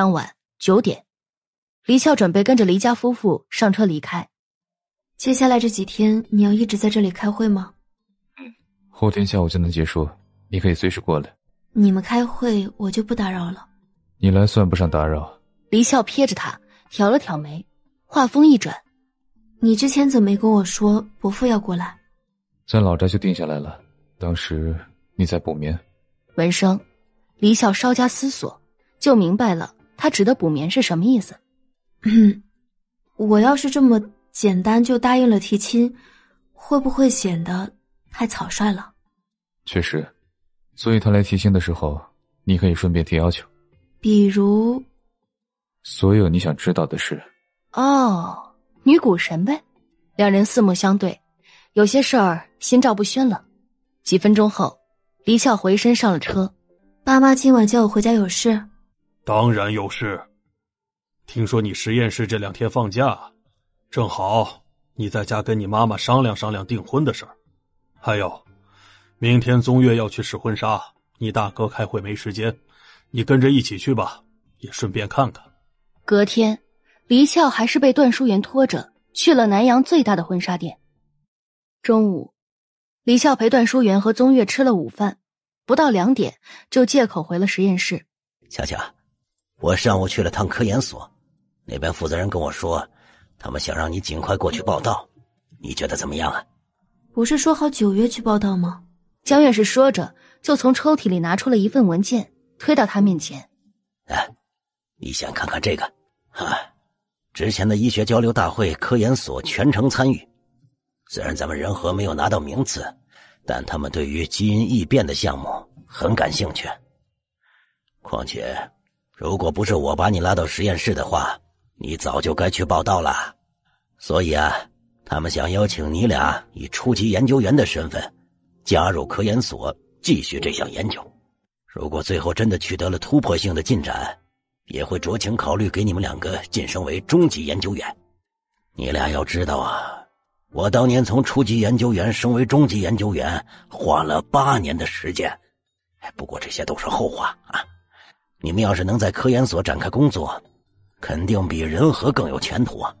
当晚九点，黎啸准备跟着黎家夫妇上车离开。接下来这几天，你要一直在这里开会吗？嗯，后天下午就能结束，你可以随时过来。你们开会，我就不打扰了。你来算不上打扰。黎笑瞥着他，挑了挑眉，话锋一转：“你之前怎么没跟我说伯父要过来？”在老宅就定下来了，当时你在补眠。闻声，黎啸稍加思索，就明白了。他指的补眠是什么意思？我要是这么简单就答应了提亲，会不会显得太草率了？确实，所以他来提亲的时候，你可以顺便提要求，比如，所有你想知道的事。哦，女股神呗。两人四目相对，有些事儿心照不宣了。几分钟后，黎翘回身上了车，爸妈今晚叫我回家有事。当然有事，听说你实验室这两天放假，正好你在家跟你妈妈商量商量订婚的事儿。还有，明天宗月要去试婚纱，你大哥开会没时间，你跟着一起去吧，也顺便看看。隔天，黎笑还是被段淑媛拖着去了南阳最大的婚纱店。中午，黎笑陪段淑媛和宗月吃了午饭，不到两点就借口回了实验室。笑笑。我上午去了趟科研所，那边负责人跟我说，他们想让你尽快过去报道。你觉得怎么样啊？不是说好九月去报道吗？江院士说着，就从抽屉里拿出了一份文件，推到他面前。哎，你先看看这个。哈，之前的医学交流大会，科研所全程参与。虽然咱们仁和没有拿到名次，但他们对于基因异变的项目很感兴趣。况且。如果不是我把你拉到实验室的话，你早就该去报道了。所以啊，他们想邀请你俩以初级研究员的身份加入科研所，继续这项研究。如果最后真的取得了突破性的进展，也会酌情考虑给你们两个晋升为中级研究员。你俩要知道啊，我当年从初级研究员升为中级研究员花了八年的时间。不过这些都是后话啊。你们要是能在科研所展开工作，肯定比仁和更有前途啊。